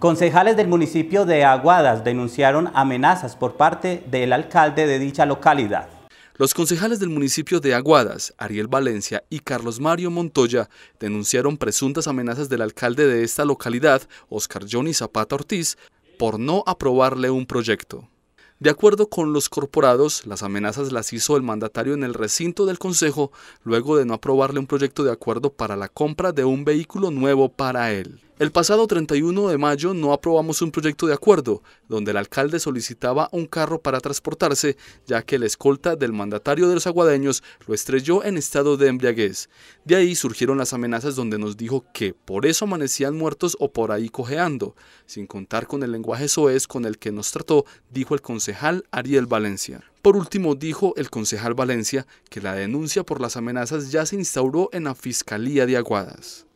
Concejales del municipio de Aguadas denunciaron amenazas por parte del alcalde de dicha localidad. Los concejales del municipio de Aguadas, Ariel Valencia y Carlos Mario Montoya, denunciaron presuntas amenazas del alcalde de esta localidad, Oscar Johnny Zapata Ortiz, por no aprobarle un proyecto. De acuerdo con los corporados, las amenazas las hizo el mandatario en el recinto del Consejo luego de no aprobarle un proyecto de acuerdo para la compra de un vehículo nuevo para él. El pasado 31 de mayo no aprobamos un proyecto de acuerdo donde el alcalde solicitaba un carro para transportarse, ya que la escolta del mandatario de los aguadeños lo estrelló en estado de embriaguez. De ahí surgieron las amenazas donde nos dijo que por eso amanecían muertos o por ahí cojeando, sin contar con el lenguaje soez con el que nos trató, dijo el concejal Ariel Valencia. Por último, dijo el concejal Valencia que la denuncia por las amenazas ya se instauró en la Fiscalía de Aguadas.